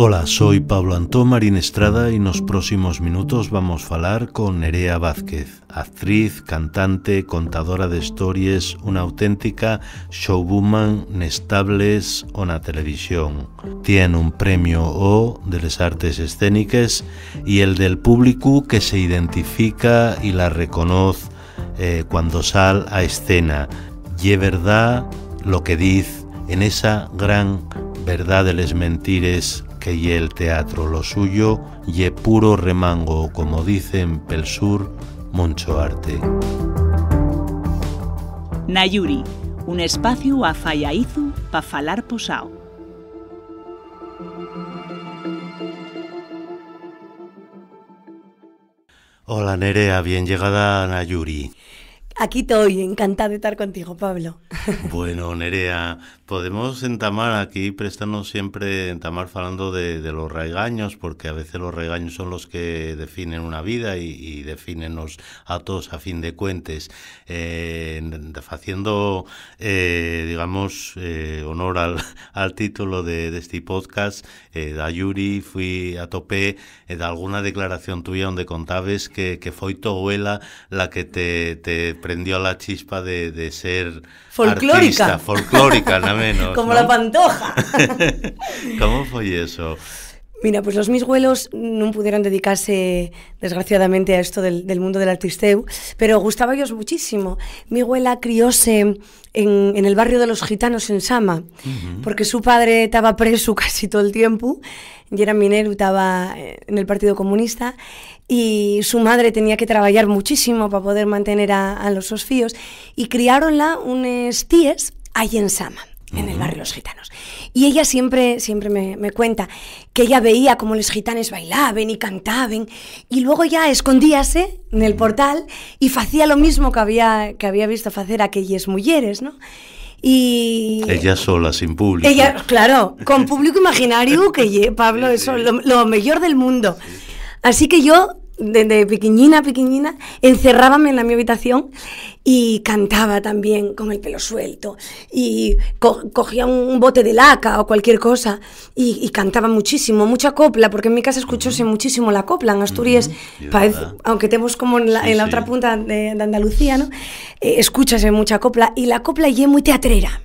Hola, soy Pablo Antón Marín Estrada y en los próximos minutos vamos a hablar con Nerea Vázquez, actriz, cantante, contadora de historias, una auténtica showwoman nestables o la televisión. Tiene un premio O de las artes escénicas y el del público que se identifica y la reconoce eh, cuando sal a escena. Y es verdad lo que dice en esa gran verdad de las mentiras y el teatro lo suyo y puro remango, como dicen pel sur mucho Arte. Nayuri, un espacio a Fallaizu para falar posao. Hola Nerea, bien llegada a Nayuri. Aquí estoy, encantada de estar contigo, Pablo. Bueno, Nerea, podemos entamar aquí, prestarnos siempre entamar hablando de, de, los regaños, porque a veces los regaños son los que definen una vida y, definen definenos a todos a fin de cuentas. Eh, haciendo, eh, digamos, eh, honor al, título de, este podcast, da Yuri, fui a tope de alguna declaración tuya donde contabas que, fue tu abuela la que te, te prendió la chispa de, de ser folclórica, folclórica, nada menos. Como la pantoja. ¿Cómo fue eso? Mira, pues los mis güelos no pudieron dedicarse, desgraciadamente, a esto del, mundo del artisteu, pero gustaba ellos muchísimo. Mi abuela crióse en, el barrio de los gitanos en Sama, porque su padre estaba preso casi todo el tiempo, y era minero, estaba eh, en el Partido Comunista, y su madre tenía que trabajar muchísimo para poder mantener a, los osfíos. y criáronla unos tíes ahí en Sama en el barrio Los Gitanos. Y ella siempre, siempre me, cuenta que ella veía cómo los gitanos bailaban y cantaban y luego ya escondíase en el portal y hacía lo mismo que había, que había visto hacer aquellas mujeres, ¿no? Y... Ella sola, sin público. Ella, claro, con público imaginario, que Pablo, eso, lo, mejor del mundo. Así que yo, desde pequeñina, pequeñina, encerrábame en la mi habitación y cantaba también con el pelo suelto y cogía un bote de laca o cualquier cosa y, cantaba muchísimo, mucha copla, porque en mi casa escuchóse muchísimo la copla, en Asturias, aunque tenemos como en la, otra punta de, Andalucía, ¿no? Eh, mucha copla y la copla y es muy teatrera.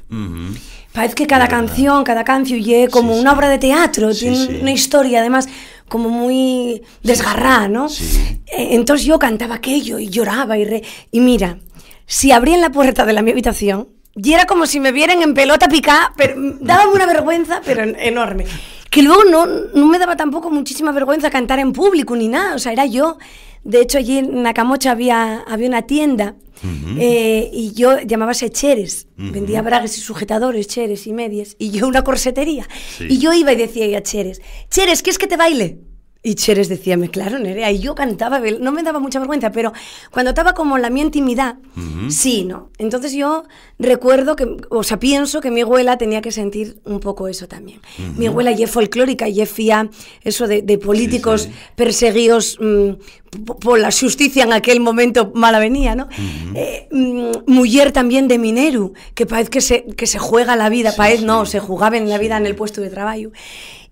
Parece que cada canción, cada canción y como una obra de teatro, tiene una historia además como muy desgarrada, ¿no? E, entonces yo cantaba aquello y lloraba y re... Y mira, si abrían la puerta de la mi habitación, y era como si me vieran en pelota picada, pero daba una vergüenza, pero enorme. Que luego no, no me daba tampoco muchísima vergüenza cantar en público ni nada, o sea, era yo de hecho, allí en Nacamocha había, había una tienda eh, y yo llamaba Cheres. Vendía bragas y sujetadores, Cheres y medias. Y yo una corsetería. Y yo iba y decía a Cheres, Cheres, es que te baile? Y Cheres decía, claro, Nerea, y yo cantaba, no me daba mucha vergüenza, pero cuando estaba como en la mi intimidad, sí, ¿no? Entonces yo recuerdo que, o sea, pienso que mi abuela tenía que sentir un poco eso también. Mi abuela ya es folclórica, ya eso de, políticos perseguidos mm, por la justicia en aquel momento mala venía, ¿no? Eh, mm, mujer también de minero, que parece que se, que se juega la vida, parece no, se jugaba en la vida en el puesto de trabajo.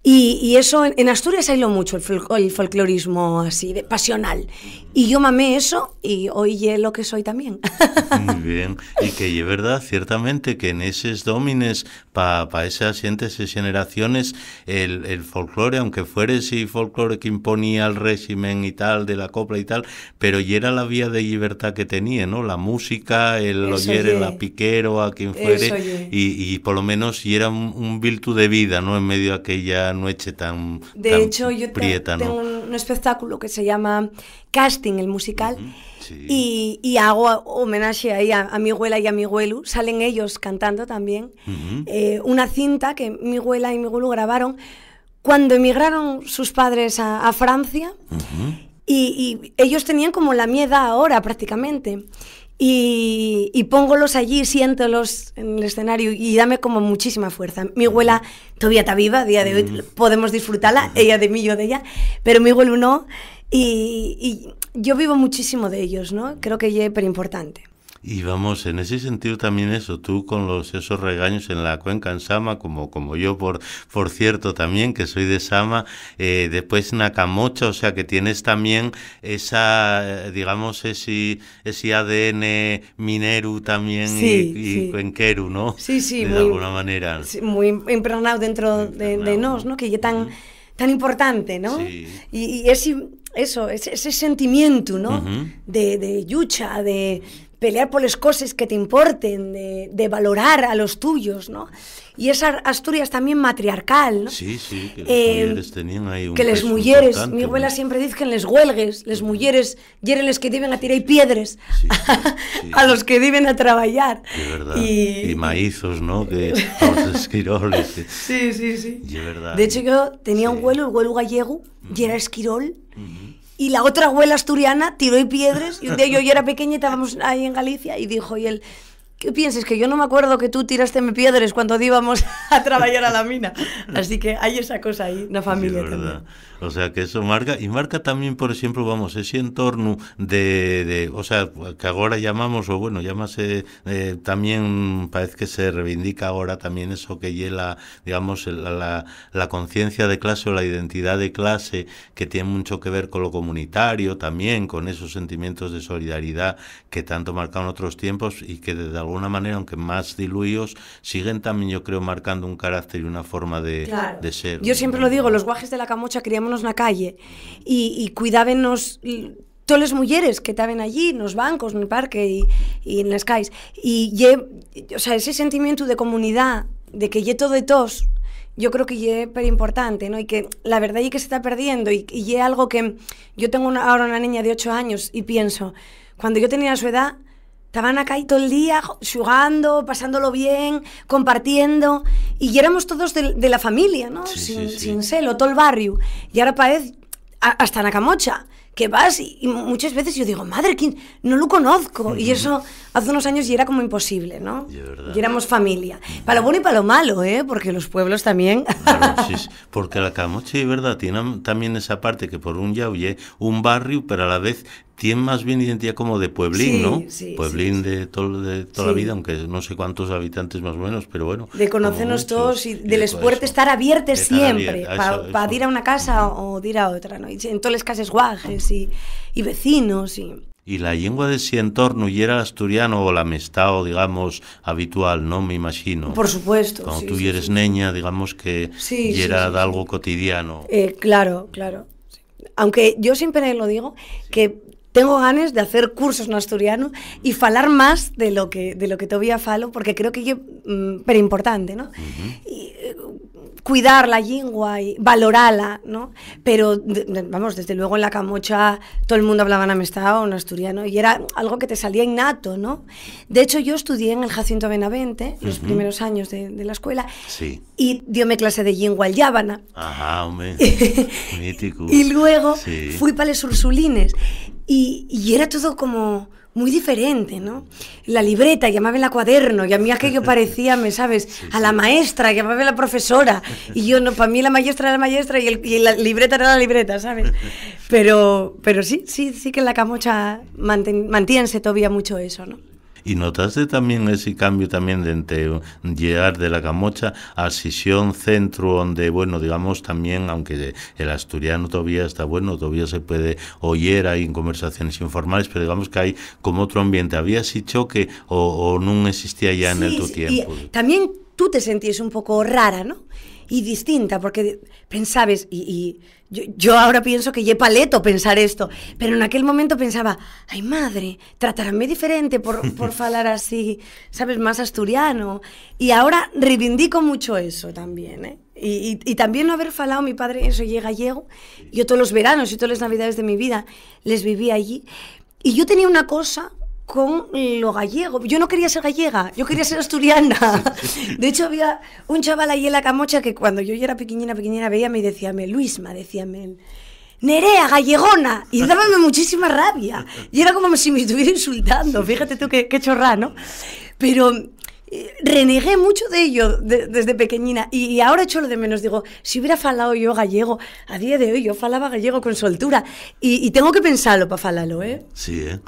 Y, eso, en, Asturias hay mucho, el, folclorismo así, de, pasional. Y yo mamé eso y hoy lo que soy también. Muy bien. Y que es verdad, ciertamente, que en esos domines, para pa esas siguientes generaciones, el, el folclore, aunque fuere ese folclore que imponía el régimen y tal, de la copla y tal, pero ya era la vía de libertad que tenía, ¿no? La música, el oyer, el piquero a quien fuere, y, y, por lo menos y era un, un virtud de vida, ¿no? En medio de aquella noche tan De hecho, yo tengo un espectáculo que se llama Casting, el musical, y, hago homenaje ahí a, a, mi abuela y a mi abuelo. Salen ellos cantando también. Eh, una cinta que mi abuela y mi abuelo grabaron cuando emigraron sus padres a, Francia. y, y, ellos tenían como la miedo ahora prácticamente. Y, y, póngolos allí, siéntolos en el escenario y dame como muchísima fuerza. Mi abuela todavía está viva, a día de hoy mm. podemos disfrutarla, ella de mí, yo de ella, pero mi abuelo no. Y, yo vivo muchísimo de ellos, ¿no? Creo que es pero importante. Y vamos, en ese sentido también eso, tú con los esos regaños en la cuenca en Sama, como, como yo por, por cierto también, que soy de Sama, eh, después Nakamocha, o sea que tienes también esa, eh, digamos, ese, ese ADN minero también y, cuenqueru, ¿no? Sí, sí. De alguna manera. muy impregnado dentro de, nos, ¿no? Que ya tan, tan importante, ¿no? Y, y ese, eso, ese, sentimiento, ¿no? de, de yucha, de pelear por las cosas que te importen, de, valorar a los tuyos, ¿no? Y esa Asturias también matriarcal, ¿no? Sí, sí, que las eh, mujeres tenían ahí un Que las mujeres, mi abuela siempre dice que en les huelgues, las mujeres, eran las que deben a tirar piedras a, los que deben a trabajar. De verdad. Y, maízos, ¿no? Que los esquiroles. Eh. Sí, sí, sí. De verdad. De hecho, yo tenía un huelo, el huelo gallego, y era esquirol. Y la otra abuela asturiana tiró y piedras. Y un día yo, yo era pequeña y estábamos ahí en Galicia y dijo, y él, ¿Qué piensas? Que yo no me acuerdo que tú tiraste me piedras cuando íbamos a trabajar a la mina. Así que hay esa cosa ahí, una familia también. O sea, que eso marca, y marca también, por ejemplo, vamos, ese entorno de, o sea, que ahora llamamos, o bueno, llámase, eh, también parece que se reivindica ahora también eso que lleva, digamos, la, la, conciencia de clase o la identidad de clase, que tiene mucho que ver con lo comunitario también, con esos sentimientos de solidaridad que tanto marcan otros tiempos y que desde algún una manera, aunque más diluidos, siguen también, yo creo, marcando un carácter y una forma de, ser. Yo siempre lo digo, los guajes de la camocha criámonos en la calle y, y cuidábamos todas las mujeres que estaban allí, en los bancos, en el parque y, en las calles. Y, o sea, ese sentimiento de comunidad, de que ye todo de todos yo creo que es pero importante, ¿no? Y que la verdad y que se está perdiendo y, y algo que yo tengo ahora una niña de 8 años y pienso, cuando yo tenía su edad, Estaban acá todo el día jugando, pasándolo bien, compartiendo. Y éramos todos de, la familia, ¿no? sin, celo, todo el barrio. Y ahora parece, hasta camocha, que vas y, muchas veces yo digo, madre, ¿quién? no lo conozco. Y eso hace unos años y era como imposible, ¿no? Y éramos familia. Para lo bueno y para lo malo, ¿eh? Porque los pueblos también... Claro, porque camocha, es verdad, tiene también esa parte que por un ya un barrio, pero a la vez tiene más bien identidad como de pueblín, ¿no? Sí, pueblín de, todo, de, toda la vida, aunque no sé cuántos habitantes más o menos, pero bueno. De conocernos todos y de eh, esfuerzo pues estar abiertos siempre, para ir a una casa o ir a otra, ¿no? Y en todas las casas guajes y, y vecinos y... Y la lengua de ese entorno y era asturiano o la mestao, digamos, habitual, ¿no? Me imagino. Por supuesto. Cuando tú eres niña, digamos que era algo cotidiano. Eh, claro, claro. Aunque yo siempre lo digo, que tengo ganas de hacer cursos en asturiano y falar más de lo que de lo que todavía falo porque creo que es mm, pero importante, ¿no? Eh, cuidar la lengua y valorarla, ¿no? Pero, vamos, desde luego en la camocha todo el mundo hablaba en amistad o en asturiano y era algo que te salía innato, ¿no? De hecho, yo estudié en el Jacinto Benavente los primeros años de, la escuela y diome clase de lengua al Y luego fui para los Ursulines y, era todo como muy diferente, ¿no? La libreta, llamaba la cuaderno, y a mí aquello parecía, me sabes, a la maestra, llamaba la profesora, y yo no, para mí la maestra era la maestra y, la libreta era la libreta, ¿sabes? Pero, pero sí, sí, sí que en la camocha mantiense todavía mucho eso, ¿no? Y notaste también ese cambio también de entre llegar de la Camocha a Sisión Centro, donde, bueno, digamos también, aunque el asturiano todavía está bueno, todavía se puede oír ahí en conversaciones informales, pero digamos que hay como otro ambiente. ¿Había dicho choque o, no existía ya en el tu tiempo? Y también tú te sentías un poco rara, ¿no? Y distinta, porque pensabas y yo, ahora pienso que llepa paleto pensar esto, pero en aquel momento pensaba, ay madre, trataránme diferente por, por falar así, ¿sabes? Más asturiano. Y ahora reivindico mucho eso también, ¿eh? Y, también no haber falado, mi padre, eso llega gallego, yo todos los veranos y todas las navidades de mi vida les viví allí. Y yo tenía una cosa con lo gallego. Yo no quería ser gallega, yo quería ser asturiana. De hecho, había un chaval ahí en la camocha que cuando yo ya era pequeñina, pequeñina, veía y decíame, Luisma, decíame, Nerea, gallegona. Y ah. dábame muchísima rabia. Y era como si me estuviera insultando. Fíjate tú qué, qué chorra, ¿no? Pero renegué mucho de ello desde pequeñina y, ahora echo lo de menos. Digo, si hubiera falado yo gallego, a día de hoy yo falaba gallego con soltura y, y tengo que pensarlo para falarlo, ¿eh? Sí, ¿eh?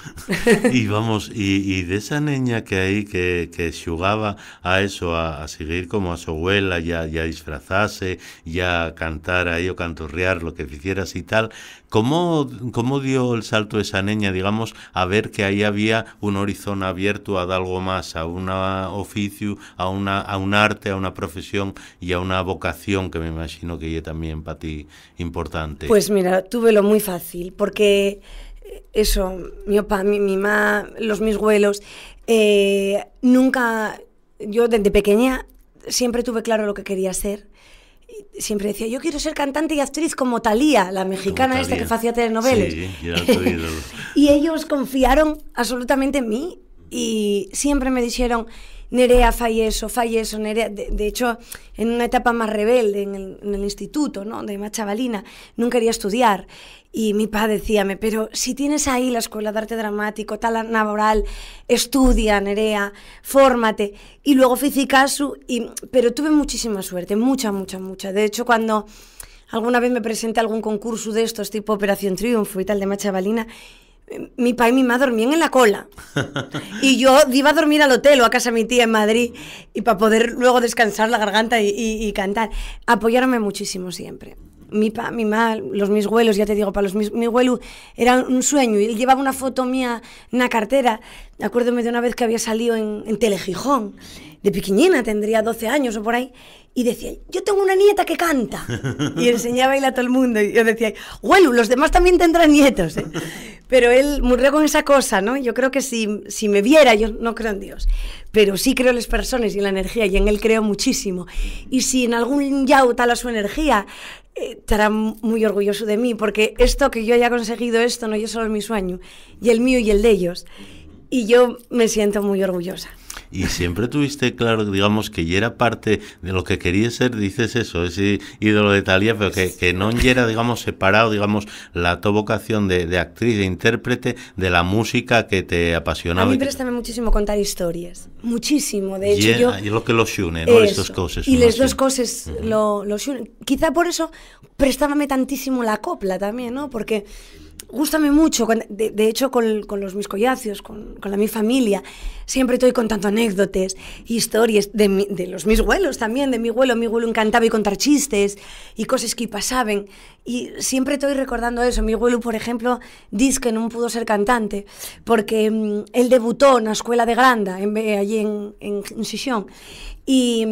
y vamos, y, de esa niña que ahí que, que a eso, a, seguir como a su abuela ya ya ya ya cantar ahí o cantorrear lo que hicieras y tal, ¿Cómo, ¿Cómo, dio el salto esa niña, digamos, a ver que ahí había un horizonte abierto a algo más, a una oficina a, una, a un arte, a una profesión y a una vocación que me imagino que es también para ti importante. Pues mira, tuve lo muy fácil porque eh, eso, mi papá, mi, mamá... los mis abuelos, eh, nunca, yo desde pequeña siempre tuve claro lo que quería ser. Siempre decía, yo quiero ser cantante y actriz como Talía, la mexicana esta que hacía telenovelas. y ellos confiaron absolutamente en mí y siempre me dijeron, Nerea, falleso, falleso, De, hecho, en una etapa más rebelde, en el, instituto, ¿no? De más chavalina, nunca quería estudiar. Y mi padre decíame, pero si tienes ahí la escuela de arte dramático, tal laboral, estudia, Nerea, fórmate. Y luego Fizicasu, y, pero tuve muchísima suerte, mucha, mucha, mucha. De hecho, cuando alguna vez me presenté a algún concurso de estos, tipo Operación Triunfo y tal, de machavalina, chavalina, mi papá y mi mamá dormían en la cola. Y yo iba a dormir al hotel o a casa de mi tía en Madrid y para poder luego descansar la garganta y, cantar. Apoyarme muchísimo siempre mi pa, mi ma, los mis huelos, ya te digo, para los mis, mi huelu, era un sueño. Y llevaba una foto mía en una cartera. Acuérdome de una vez que había salido en, en Telejijón, de pequeñina, tendría 12 años o por ahí, y decía, yo tengo una nieta que canta. Y enseñaba a bailar a todo el mundo. Y yo decía, huelu, los demás también tendrán nietos. ¿eh? Pero él murió con esa cosa, ¿no? Yo creo que si, si me viera, yo no creo en Dios pero sí creo en las personas y en la energía y en él creo muchísimo. Y si en algún yao tala su energía, eh, estará muy orgulloso de mí porque esto que yo haya conseguido, esto no es solo mi sueño, y el mío y el de ellos y yo me siento muy orgullosa. Y siempre tuviste claro, digamos, que ya era parte de lo que querías ser, dices eso, ese ídolo de Talía, pero que, que no era, digamos, separado, digamos, la tu vocación de, de, actriz, de intérprete, de la música que te apasionaba. A mí me prestaba muchísimo contar historias, muchísimo, de hecho. Y yo, lo que los une, ¿no? cosas. Y las dos cosas lo, los une. Quizá por eso prestábame tantísimo la copla también, ¿no? Porque Gústame mucho, de, hecho con, los mis collacios, con, la mi familia, siempre estoy contando anécdotas, historias de, los mis vuelos también, de mi vuelo mi vuelo encantaba y contar chistes y cosas que pasaban y siempre estoy recordando eso, mi abuelo por ejemplo dice que no pudo ser cantante porque mm, él debutó en la escuela de Granda, eh, allí en, en, y,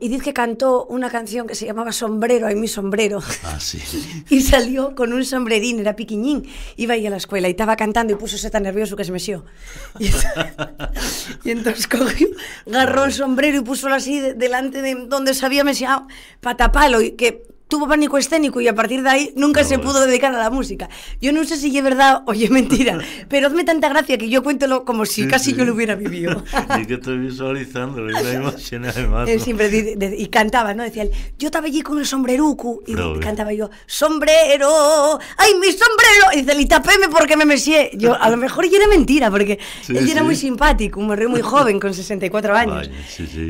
dice que cantó una canción que se llamaba Sombrero, hay mi sombrero. Ah, y salió con un sombrerín, era piquiñín. Iba a a la escuela y estaba cantando y pusose tan nervioso que se meció. Y, entonces cogió, agarró el sombrero y púsolo así delante de donde se había decía patapalo, y que tuvo pánico escénico y a partir de ahí nunca se pudo dedicar a la música. Yo no sé si es verdad o es mentira, pero hazme tanta gracia que yo cuéntelo como si casi yo lo hubiera vivido. y que estoy visualizando además. siempre y cantaba, ¿no? Decía yo estaba allí con el sombreruco y cantaba yo, sombrero, ay, mi sombrero. Y dice, y porque me mesié. Yo, a lo mejor y era mentira, porque él era muy simpático, un muy joven, con 64 años.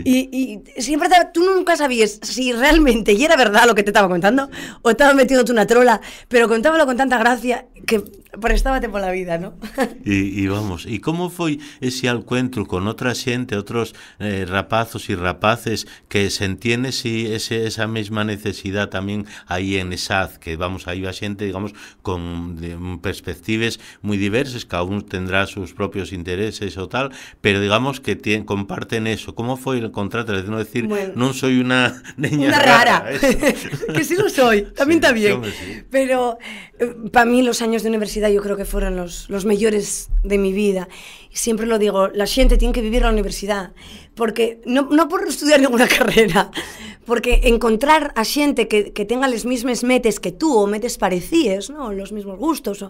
y, y, siempre, tú nunca sabías si realmente y era verdad lo que te estaba contando, o estabas metiéndote una trola, pero contábalo con tanta gracia que prestábate por la vida, ¿no? y, vamos, ¿y cómo fue ese encuentro con otra gente, otros eh, rapazos y rapaces que se entiende si ese, esa misma necesidad también ahí en ESAD, que vamos, ahí va gente, digamos, con perspectivas muy diversas, cada uno tendrá sus propios intereses o tal, pero digamos que comparten eso. ¿Cómo fue el contrato? Es decir, no soy una niña rara sí lo soy, también está bien. Pero eh, para mí los años de universidad yo creo que fueron los, los mejores de mi vida. Siempre lo digo, la gente tiene que vivir la universidad, porque no, no por estudiar ninguna carrera, porque encontrar a gente que, que tenga las mismas metes que tú o metes parecidas, ¿no? los mismos gustos.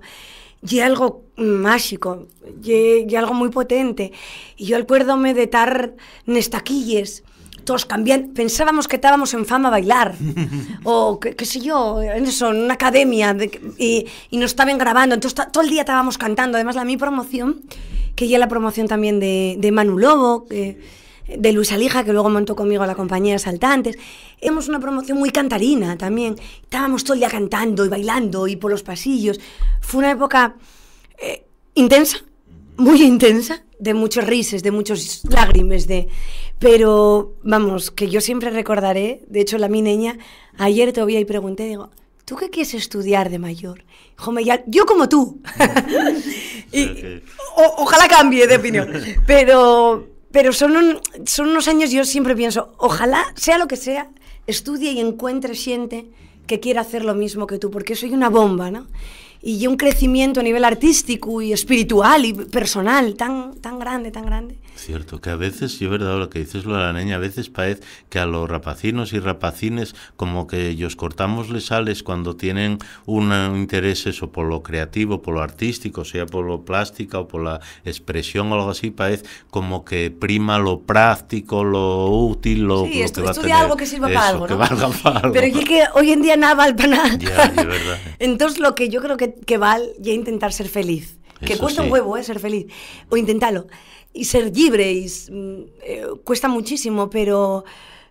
y algo mágico, y, algo muy potente. Y yo acuérdome de estar Nestaquilles todos cambiando. Pensábamos que estábamos en fama a bailar, o qué sé yo, en eso, en una academia, y, y, nos estaban grabando. Entonces, todo el día estábamos cantando. Además, la mi promoción, que ya la promoción también de, de Manu Lobo, de Luis Alija, que luego montó conmigo la compañía Saltantes. Hemos una promoción muy cantarina también. Estábamos todo el día cantando y bailando y por los pasillos. Fue una época eh, intensa, muy intensa, de muchos rises, de muchos lágrimas, de pero vamos, que yo siempre recordaré, de hecho la mi niña, ayer todavía y pregunté, digo, ¿tú qué quieres estudiar de mayor? Jome, ya, yo como tú. y, ojalá cambie de opinión. Pero, pero son, son unos años, yo siempre pienso, ojalá, sea lo que sea, estudie y encuentre siente que quiera hacer lo mismo que tú, porque soy una bomba, ¿no? Y un crecimiento a nivel artístico y espiritual y personal tan, tan grande, tan grande. Cierto, que a veces, yo verdad, lo que dices lo de la niña, a veces parece que a los rapacinos y rapacines como que ellos cortamos les sales cuando tienen un eh, interés eso por lo creativo, por lo artístico, sea por lo plástica o por la expresión o algo así, parece como que prima lo práctico, lo útil, lo, que va a tener. algo que sirva para algo, que valga para algo. Pero es que hoy en día nada vale para nada. Ya, verdad. Eh. Entonces lo que yo creo que, que vale es intentar ser feliz. Que cuesta un huevo, ¿eh? Ser feliz. O intentarlo y ser libre y, mm, eh, cuesta muchísimo, pero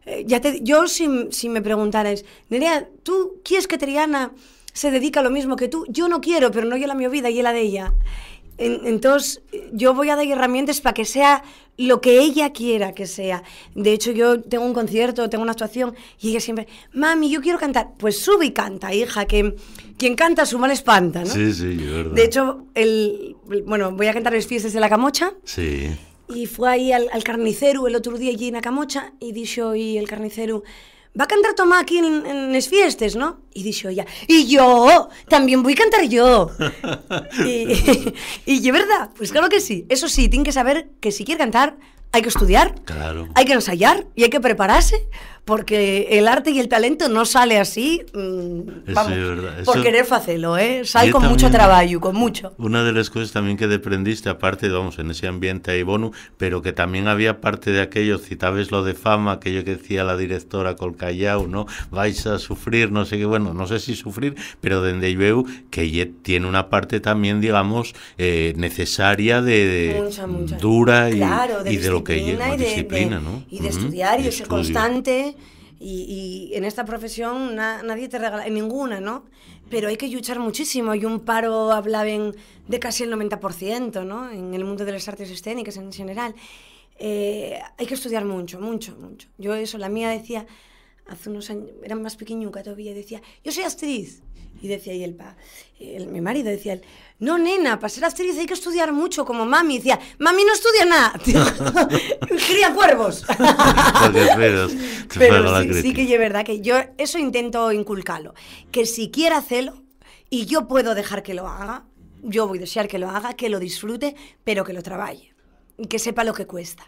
eh, ya te, yo si, si me preguntaras, Nerea, ¿tú quieres que Triana se dedica a lo mismo que tú? Yo no quiero, pero no yo la mi vida y la de ella. entonces, yo voy a dar herramientas para que sea lo que ella quiera que sea. De hecho, yo tengo un concierto, tengo una actuación y ella siempre, mami, yo quiero cantar. Pues sube y canta, hija, que quien canta su mal espanta, ¿no? Sí, sí, yo... De hecho, el, bueno, voy a cantar los fiestas de la camocha. Sí. Y fue ahí al, carnicero el otro día allí en la camocha y dijo y el carnicero va a cantar Tomá aquí en, en no? Y dice ella, ¡Y yo, también voy a cantar yo. y, y, verdad, pues claro que sí. Eso sí, tiene que saber que si quiere cantar, hay que estudiar, hay que ensayar y hay que prepararse porque el arte y el talento no sale así mm, por querer facelo, ¿eh? Sale con mucho trabajo, con mucho. Una de las cosas también que deprendiste, aparte, vamos, en ese ambiente ahí, Bonu, pero que también había parte de aquello, citabes lo de fama, aquello que decía la directora col ¿no? Vais a sufrir, no sé qué, bueno, no sé si sufrir, pero dende veo que tiene una parte también, digamos, eh, necesaria de, dura y, de y de lo que lleva, disciplina, ¿no? Y de estudiar y, de ser constante y, en esta profesión nadie te regala, en ninguna, ¿no? Pero hay que luchar muchísimo Hay un paro hablaba de casi el 90%, ¿no? En el mundo de las artes escénicas en general. Eh, hay que estudiar mucho, mucho, mucho. Yo eso, la mía decía, hace unos años, era más pequeñuca todavía, y decía, yo soy actriz. Y decía, y el pa, mi marido decía, no, nena, para ser actriz hay que estudiar mucho, como mami. Y decía, mami no estudia nada, cría cuervos. Pero, sí, que es verdad que yo eso intento inculcarlo, que si quiere hacerlo y yo puedo dejar que lo haga, yo voy a desear que lo haga, que lo disfrute, pero que lo trabaje y que sepa lo que cuesta.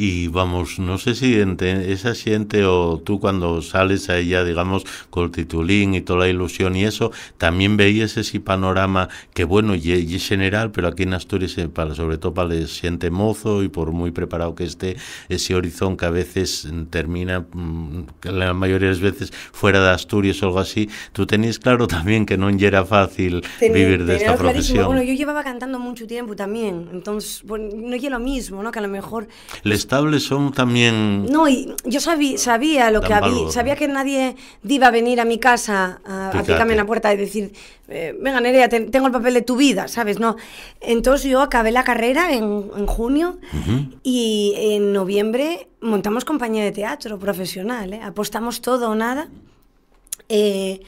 Y vamos, no sé si esa siente o tú cuando sales a ella, digamos, con el titulín y toda la ilusión y eso, también veías ese panorama que bueno, y, es general, pero aquí en Asturias, eh, para, sobre todo para el siente mozo y por muy preparado que esté, ese horizonte que a veces termina, mm, la mayoría de las veces, fuera de Asturias o algo así, tú tenías claro también que no era fácil vivir de esta profesión. Bueno, yo llevaba cantando mucho tiempo también, entonces, bueno, pues, no es lo mismo, ¿no? Que a lo mejor son también... No, y yo ah, sabía, lo que había, sabía que nadie iba a venir a mi casa a, a picarme en la puerta y decir, eh, venga Nerea, tengo el papel de tu vida, ¿sabes? No. Entonces yo acabé la carrera en, en junio y en noviembre montamos compañía de teatro profesional, ¿eh? apostamos todo o nada. Eh,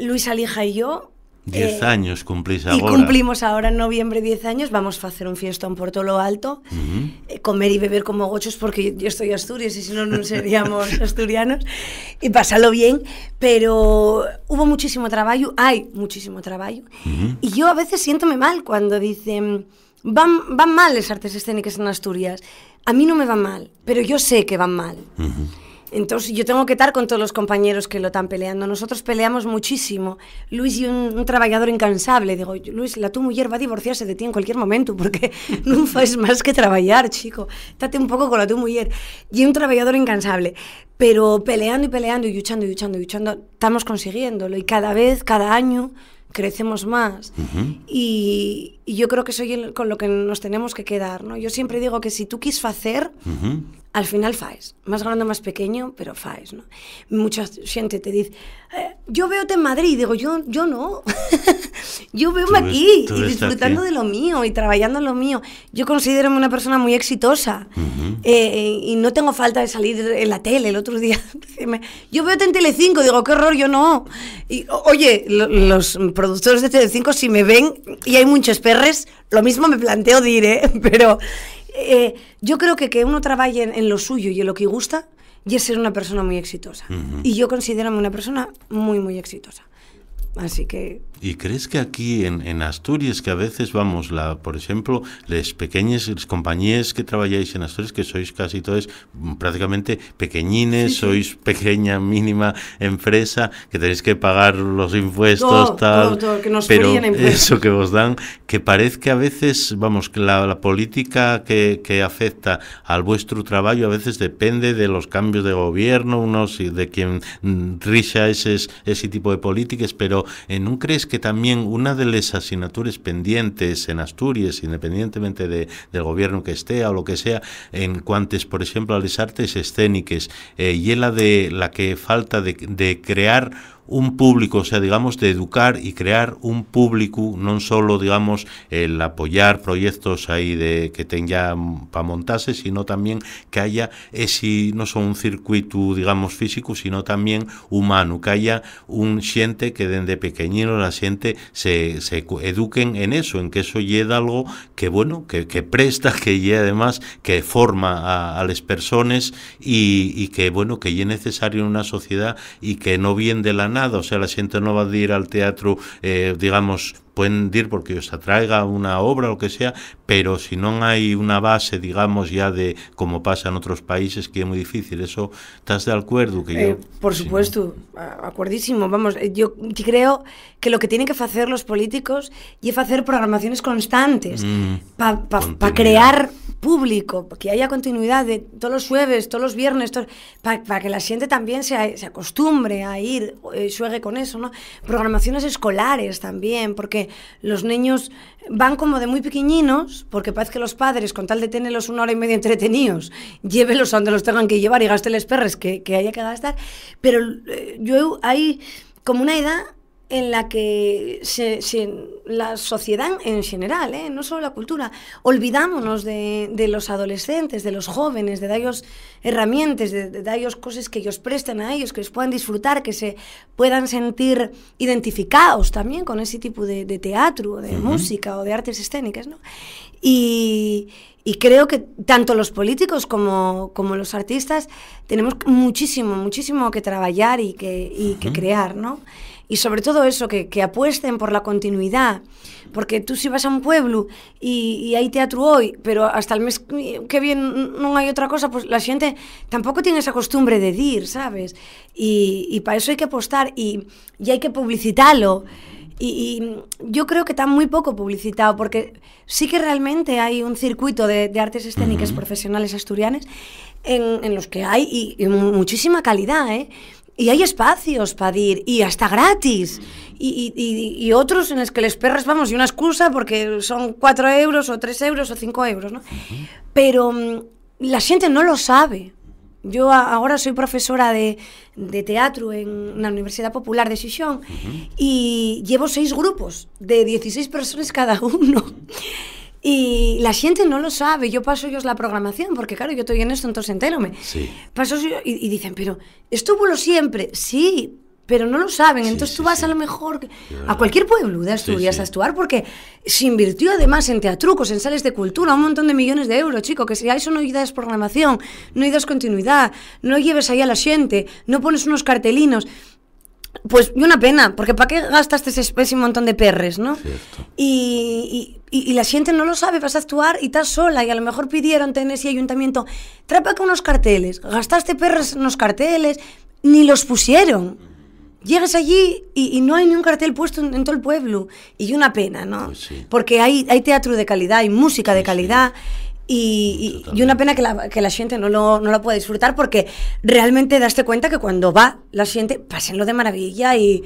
Luis Alija y yo 10 eh, años cumplís ahora. cumplimos ahora en noviembre 10 años, vamos a hacer un fiestón en Puerto lo alto, eh, comer y beber como gochos porque yo estoy Asturias y si no, no seríamos asturianos, y pasarlo bien, pero hubo muchísimo trabajo, hay muchísimo trabajo, y yo a veces siéntome mal cuando dicen, van, van mal las artes escénicas en Asturias, a mí no me va mal, pero yo sé que van mal. Entonces yo tengo que estar con todos los compañeros que lo están peleando. Nosotros peleamos muchísimo. Luis y un, trabajador incansable. Digo, Luis, la tu mujer va a divorciarse de ti en cualquier momento porque no haces más que trabajar, chico. Estate un poco con la tu mujer. Y un trabajador incansable. Pero peleando y peleando y luchando y luchando y luchando, estamos consiguiéndolo. Y cada vez, cada año, crecemos más. y, yo creo que soy con lo que nos tenemos que quedar. ¿no? Yo siempre digo que si tú quis hacer al final faes, más grande o más pequeño, pero faes, ¿no? Mucha gente te dice, eh, yo veo en Madrid, y digo, yo, yo no, yo veo aquí y disfrutando de lo mío y trabajando en lo mío. Yo considero una persona muy exitosa eh, y no tengo falta de salir en la tele el otro día. yo veo en Telecinco, digo, qué horror, yo no. Y, oye, los productores de Telecinco, si me ven y hay muchos perres, lo mismo me planteo diré, ¿eh? pero... Eh, yo creo que que uno trabaje en, lo suyo y en lo que gusta, y es ser una persona muy exitosa. Y yo considero una persona muy, muy exitosa. Así que... ¿Y crees que aquí en, Asturias, que a veces vamos, la, por ejemplo, las pequeñas compañías que trabajáis en Asturias, que sois casi todos prácticamente pequeñines, sois pequeña, mínima empresa, que tenéis que pagar los impuestos, tal, pero eso que os dan, que parece que a veces, vamos, que la, política que, que, afecta al vuestro trabajo a veces depende de los cambios de gobierno, unos y de quien mm, rija ese, ese tipo de políticas, pero ¿No crees que también una de las asignaturas pendientes en Asturias, independientemente del gobierno que esté o lo que sea, en cuantes, por ejemplo a las artes escénicas eh, y la de la que falta de, de crear un público, o sea, digamos, de educar y crear un público, no solo, digamos, el apoyar proyectos ahí de que tengan para montarse, sino también... que haya ese, eh, no son un circuito, digamos, físico, sino también humano, que haya un siente, que desde pequeñino la xente se, eduquen en eso, en que eso lle algo que, bueno, que, presta, que lleve además que forma a, las personas... y, que, bueno, que lle necesario en una sociedad y que no viene de la nada o sea, la no va a ir al teatro, eh, digamos, pueden ir porque os atraiga una obra o lo que sea, pero si no hay una base, digamos, ya de cómo pasa en otros países que es muy difícil, eso estás de acuerdo que eh, Por supuesto, acuerdísimo, vamos, eh, yo creo que lo que tienen que hacer los políticos es hacer programaciones constantes mm, para crear público, que haya continuidad de todos los jueves, todos los viernes, para, que la gente también se, acostumbre a ir, suegue eh, con eso, ¿no? Programaciones escolares también, porque los niños van como de muy pequeñinos, porque parece que los padres, con tal de tenerlos una hora y media entretenidos, llévelos donde los tengan que llevar y Gasteles perres que, haya que gastar, pero eh, yo hay como una edad en la que la sociedad en general, ¿eh? no solo la cultura, olvidámonos de, los adolescentes, de los jóvenes, de darles herramientas, de, darles cosas que ellos presten a ellos, que les puedan disfrutar, que se puedan sentir identificados también con ese tipo de, teatro, de música o de artes escénicas. ¿no? Y, creo que tanto los políticos como, los artistas tenemos muchísimo, muchísimo que trabajar y que, que crear, ¿no? y sobre todo eso, que, apuesten por la continuidad. Porque tú si vas a un pueblo y, hay teatro hoy, pero hasta el mes que bien no hay otra cosa, pues la gente tampoco tiene esa costumbre de ir, ¿sabes? Y, para eso hay que apostar y, hay que publicitarlo. Y, yo creo que está muy poco publicitado, porque sí que realmente hay un circuito de, artes escénicas profesionales asturianas en, los que hay muchísima calidad, ¿eh? Y hay espacios para ir, y hasta gratis. Y, y, y, otros en los que les perras, vamos, y una excusa porque son 4 euros, o 3 euros, o 5 euros, ¿no? Pero mm, la gente no lo sabe. Yo ahora soy profesora de, de teatro en la Universidad Popular de Xixón uh -huh. y llevo seis grupos de 16 personas cada uno. Y la gente no lo sabe. Yo paso ellos la programación, porque claro, yo estoy en esto, entonces entérome. Sí. Paso yo y, dicen, pero esto lo siempre. Sí, pero no lo saben. entonces tú vas a lo mejor a cualquier pueblo de a actuar, porque se invirtió además en teatrucos, en sales de cultura, un montón de millones de euros, chico. Que si a eso no das programación, no hay continuidad, no lleves ahí a la gente, no pones unos cartelinos. Pues y una pena, porque ¿para qué gastaste ese, montón de perres, no? Y, la gente no lo sabe, vas a actuar y estás sola, y a lo mejor pidieron tener ese ayuntamiento, trapa con unos carteles, gastaste perres en los carteles, ni los pusieron. Llegas allí y, no hay ni un cartel puesto en, todo el pueblo, y una pena, ¿no? Pues porque hay, hay teatro de calidad, hay música de calidad. Y, una pena que la, que la gente no, no la pueda disfrutar porque realmente daste cuenta que cuando va la gente, lo de maravilla y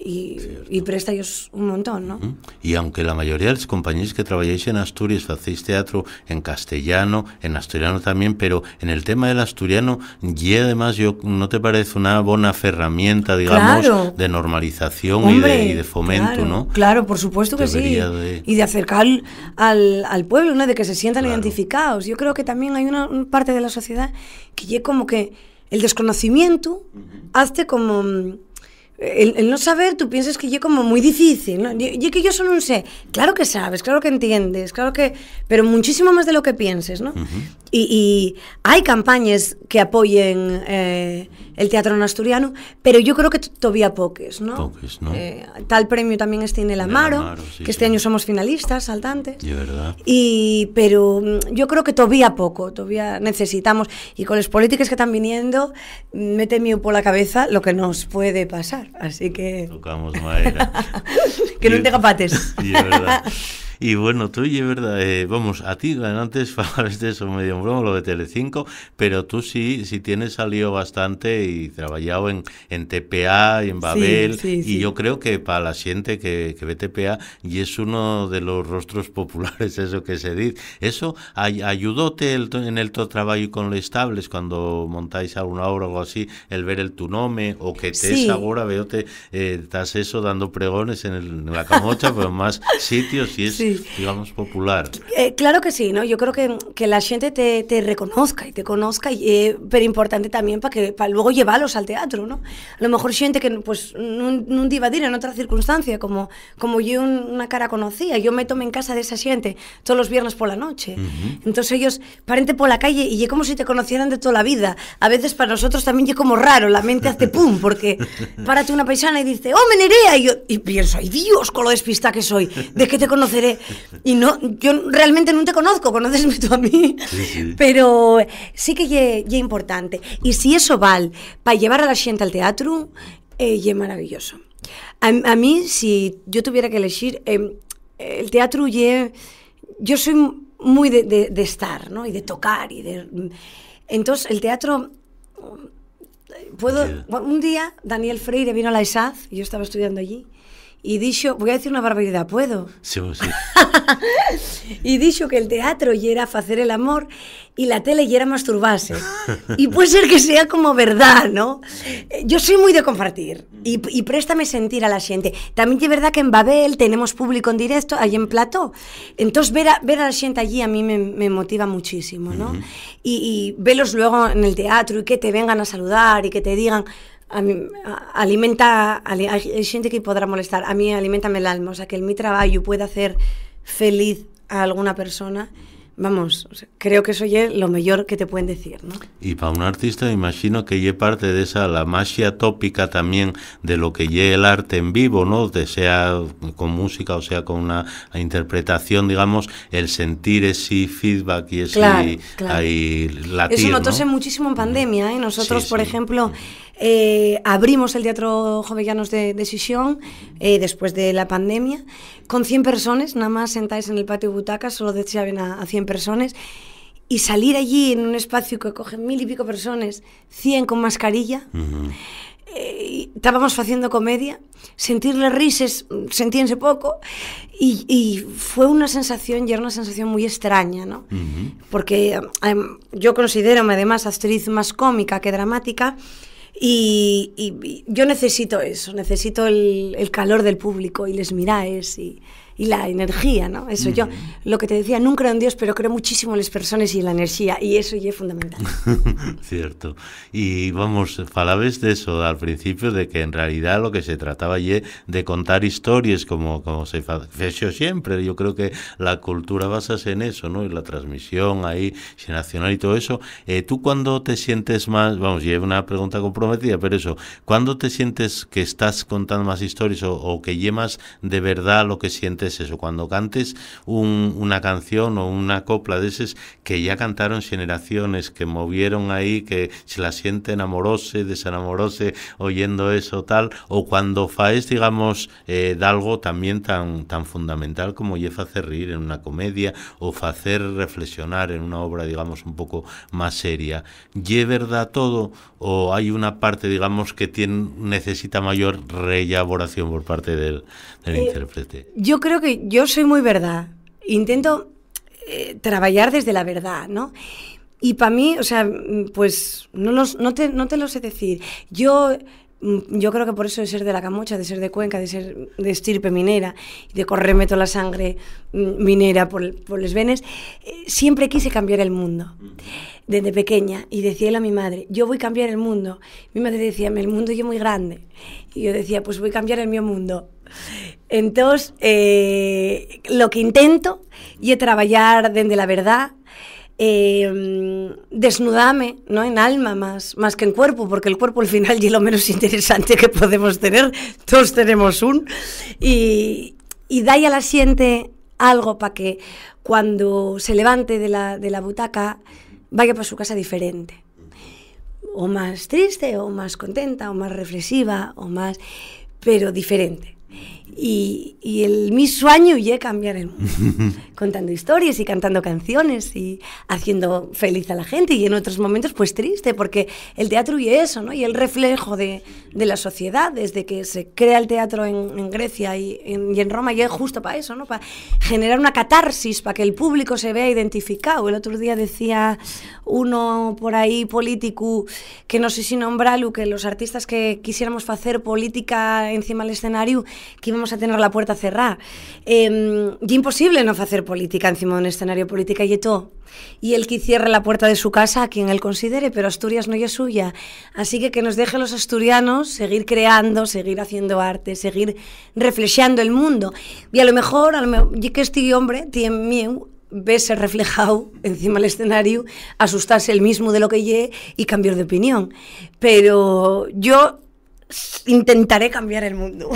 y y presta ellos un montón, ¿no? Y aunque la mayoría de las compañías que trabajáis en Asturias hacéis teatro en castellano, en asturiano también, pero en el tema del asturiano, y además, yo ¿no te parece una buena herramienta, digamos, de normalización y, de, fomento, claro, no? Claro, por supuesto que sí. Y de acercar al, pueblo, ¿no? De que se sientan identificados. Yo creo que también hay una, parte de la sociedad que ya como que el desconocimiento hace como mm, el, no saber, tú piensas que yo como muy difícil, ¿no? Yo, que yo solo un sé. Claro que sabes, claro que entiendes, claro que... Pero muchísimo más de lo que pienses, ¿no? Y, hay campañas que apoyen eh, el teatro en asturiano, pero yo creo que todavía poques, ¿no? Eh, tal premio también está en el Amaro, que este año somos finalistas, saltantes. De verdad. Y, pero mm, yo creo que todavía poco, todavía necesitamos, y con las políticas que están viniendo, mm, mete por la cabeza lo que nos puede pasar, así que... Tocamos madera. que no te capates. verdad. Y bueno, tú, y verdad, eh, vamos, a ti antes falabas de eso medio broma, lo de Telecinco, pero tú sí, sí tienes salido bastante y trabajado en, en TPA, y en Babel, y yo creo que para la gente que, que ve TPA, y es uno de los rostros populares, eso que se dice, eso ay, ayudóte en el tu trabajo con los estables cuando montáis alguna obra o algo así, el ver el tu nombre, o que te ahora, veote, eh, estás eso dando pregones en, la camocha, pero pues más sitios, y es digamos, popular. Eh, claro que sí, ¿no? Yo creo que, la gente te, reconozca y te conozca, y, eh, pero importante también para que para luego llevarlos al teatro, ¿no? A lo mejor gente que pues no divadir en otra circunstancia, como, como yo una cara conocía, yo me tomo en casa de esa gente todos los viernes por la noche. Entonces ellos parente por la calle y es como si te conocieran de toda la vida. A veces para nosotros también es como raro, la mente hace pum, porque párate una paisana y dice, ¡oh, Menerea! Y yo y pienso, ¡ay Dios, con lo despista que soy! ¿De qué te conoceré? y no, yo realmente no te conozco, conocesme tú a mí, pero sí que es importante. Y si eso vale para llevar a la gente al teatro, es eh, maravilloso. A, mí, si yo tuviera que elegir, eh, el teatro, ye, yo soy muy de, estar, ¿no? Y de tocar, y de... Mm. Entonces, el teatro... Mm, puedo, un día Daniel Freire vino a la ESAD, yo estaba estudiando allí, y dicho, voy a decir una barbaridad, ¿puedo? Sí, sí. y dicho que el teatro y era hacer el amor y la tele yera era masturbarse. y puede ser que sea como verdad, ¿no? Eh, yo soy muy de compartir y, préstame sentir a la gente. También es verdad que en Babel tenemos público en directo, ahí en Plató. Entonces ver a, la gente allí a mí me, motiva muchísimo, ¿no? y, y velos luego en el teatro y que te vengan a saludar y que te digan, a mí, alimenta, hay gente que podrá molestar, a mí alimentame el alma, o sea, que mi trabajo pueda hacer feliz a alguna persona, vamos, creo que eso es lo mejor que te pueden decir, ¿no? Y para un artista imagino que lle parte de esa la magia tópica también de lo que lleve el arte en vivo, ¿no? sea con música o sea con una interpretación, digamos, el sentir ese feedback y ese claro, Eso notóse muchísimo en pandemia, ¿eh? Nosotros, por ejemplo, eh, abrimos el Teatro Jovellanos de, de Sisión eh, después de la pandemia, con 100 personas, nada más sentáis en el patio de butacas, solo deseaban a, a 100 personas. Y salir allí en un espacio que coge mil y pico personas, 100 con mascarilla, eh, estábamos haciendo comedia, sentirle risas, mm, sentíense poco, y, fue una sensación, y era una sensación muy extraña, ¿no? Porque yo considero además actriz más cómica que dramática, y, yo necesito eso, necesito el, el calor del público y les miráis y, y la energía, ¿no? Eso yo, mm. lo que te decía, nunca creo en Dios, pero creo muchísimo en las personas y en la energía, y eso ya es fundamental. Cierto. Y vamos, falabes de eso al principio, de que en realidad lo que se trataba es de contar historias, como, como se yo siempre, yo creo que la cultura basas en eso, ¿no? Y la transmisión ahí, nacional y todo eso. Eh, ¿Tú cuando te sientes más, vamos, llevo una pregunta comprometida, pero eso, ¿cuándo te sientes que estás contando más historias o, o que llevas de verdad lo que sientes es eso, cuando cantes una canción o una copla de esas que ya cantaron generaciones, que movieron ahí, que se la siente ...enamorose, desenamorose oyendo eso tal, o cuando faes, digamos, eh, algo también tan, tan fundamental como lleva hacer reír en una comedia o hacer reflexionar en una obra, digamos, un poco más seria. ¿Ye verdad todo o hay una parte, digamos, que tiene, necesita mayor reelaboración por parte del, eh, intérprete? Yo creo creo que yo soy muy verdad. Intento eh, trabajar desde la verdad, ¿no? Y para mí, o sea, pues no, los, no, te, no te lo sé decir. Yo mm, yo creo que por eso de ser de la camocha, de ser de Cuenca, de ser de estirpe minera, de correrme toda la sangre mm, minera por, por los venes, eh, siempre quise cambiar el mundo. Desde pequeña, y decía a mi madre, yo voy a cambiar el mundo. Mi madre decía, el mundo es muy grande. Y yo decía, pues voy a cambiar el mío mundo entonces eh, lo que intento es trabajar desde la verdad eh, desnudame, ¿no? En alma más, más que en cuerpo, porque el cuerpo al final es lo menos interesante que podemos tener, todos tenemos un, y, y a la siente algo para que cuando se levante de la, de la butaca vaya para su casa diferente. O más triste, o más contenta, o más reflexiva, o más... pero diferente. me. Y, y el, mi sueño es cambiar contando historias y cantando canciones y haciendo feliz a la gente y en otros momentos pues triste, porque el teatro y eso, ¿no? Y el reflejo de, de la sociedad, desde que se crea el teatro en, Grecia y en, Roma, y es justo para eso, ¿no? Para generar una catarsis, para que el público se vea identificado. El otro día decía uno por ahí político, que no sé si nombrarlo, que los artistas que quisiéramos hacer política encima del escenario, que vamos a tener la puerta cerrada. Em, y imposible no hacer política encima de un escenario política y todo. Y el que cierre la puerta de su casa a quien él considere, pero Asturias no es suya. Así que que nos deje los asturianos seguir creando, seguir haciendo arte, seguir reflejando el mundo. Y a lo mejor, y que este hombre tiene miedo verse reflejado encima del escenario, asustarse el mismo de lo que lle y cambiar de opinión. Pero yo intentaré cambiar el mundo.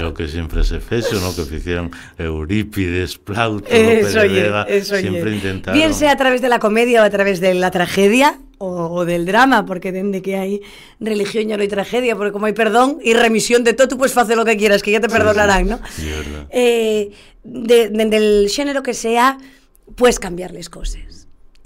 Yo que siempre se fece, ¿no? Que hicieron Eurípides, Plauto, siempre intentaron. Bien sea a través de la comedia o a través de la tragedia o, del drama, porque desde que hay religión ya no hay tragedia, porque como hay perdón y remisión de todo, tú puedes hacer lo que quieras, que ya te perdonarán, ¿no? Sí, eh, de, del género que sea, puedes cambiarles cosas.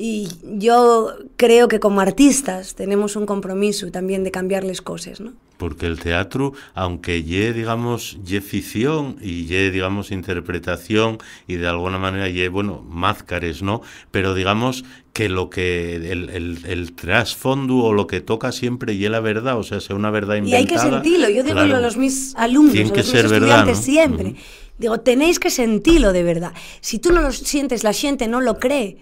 Y yo creo que como artistas tenemos un compromiso también de cambiarles cosas, ¿no? Porque el teatro, aunque lle, digamos, lle ficción y lle, digamos, interpretación y de alguna manera lle, bueno, máscares, ¿no? Pero digamos que lo que el, trasfondo o lo que toca siempre y la verdad, o sea, sea una verdad inventada. Y hay que sentirlo, yo digo a los mis alumnos, los que ser estudiantes siempre. Digo, tenéis que sentirlo de verdad. Si tú no lo sientes, la gente no lo cree.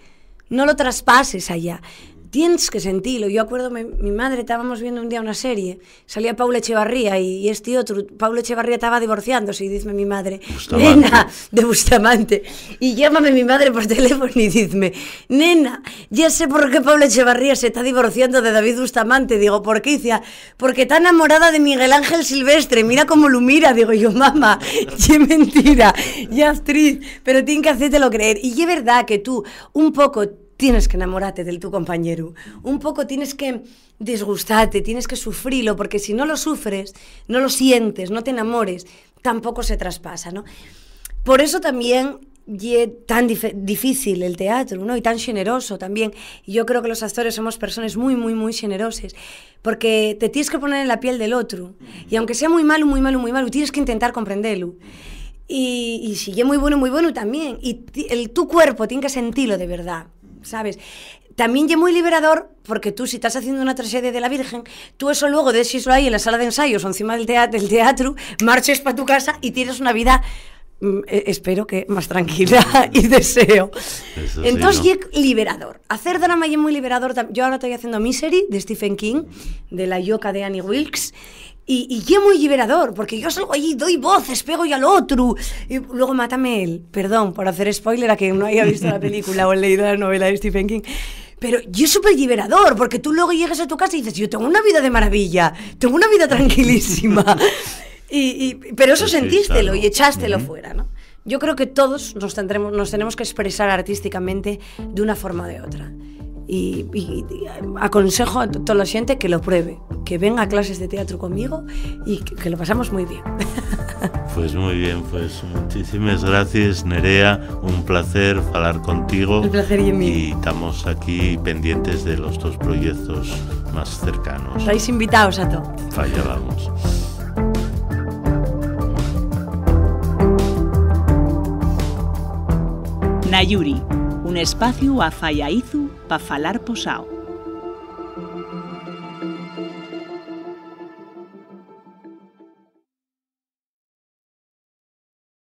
No lo traspases allá tienes que sentirlo. Yo acuerdo, mi, madre, estábamos viendo un día una serie, salía Paula Echevarría y, este otro, Paula Echevarría estaba divorciándose y dice mi madre, nena, de Bustamante. Y llámame mi madre por teléfono y dice, nena, ya sé por qué Paula Echevarría se está divorciando de David Bustamante. Digo, ¿por qué? Dice, porque está enamorada de Miguel Ángel Silvestre, mira cómo lo mira. Digo yo, mamá, qué mentira, ya actriz, pero tiene que hacértelo creer. Y es verdad que tú, un poco tienes que enamorarte de tu compañero. Un poco tienes que disgustarte, tienes que sufrirlo, porque si no lo sufres, no lo sientes, no te enamores, tampoco se traspasa, ¿no? Por eso también es tan difícil el teatro, ¿no? Y tan generoso también. yo creo que los actores somos personas muy, muy, muy generosas, porque te tienes que poner en la piel del otro. Y aunque sea muy malo, muy malo, muy malo, tienes que intentar comprenderlo. Y, y si es muy bueno, muy bueno también. Y el, tu cuerpo tiene que sentirlo de verdad. ¿sabes? También es muy liberador porque tú si estás haciendo una tragedia de la Virgen, tú eso luego eso ahí en la sala de ensayos o encima del teatro, marches para tu casa y tienes una vida mm, e, espero que más tranquila y deseo. Entonces, liberador. Hacer drama y muy liberador. Yo ahora estoy haciendo Misery de Stephen King, de la Yoka de Annie Wilkes, y, yo es muy liberador, porque yo salgo allí, doy voces, pego y al otro. Y luego mátame él. Perdón por hacer spoiler a que no haya visto la película o leído la novela de Stephen King. Pero yo es súper liberador, porque tú luego llegas a tu casa y dices, yo tengo una vida de maravilla, tengo una vida tranquilísima. y, pero eso sentístelo y echástelo fuera, ¿no? Yo creo que todos nos, tendremos, nos tenemos que expresar artísticamente de una forma o de otra y, aconsejo a toda la gente que lo pruebe, que venga a clases de teatro conmigo y que, lo pasamos muy bien. Pues muy bien, pues muchísimas gracias Nerea, un placer hablar contigo. Un placer y, y estamos aquí pendientes de los dos proyectos más cercanos. Estáis invitados a todo. Falla vamos. Nayuri, un espacio a fallaizu pa falar posao.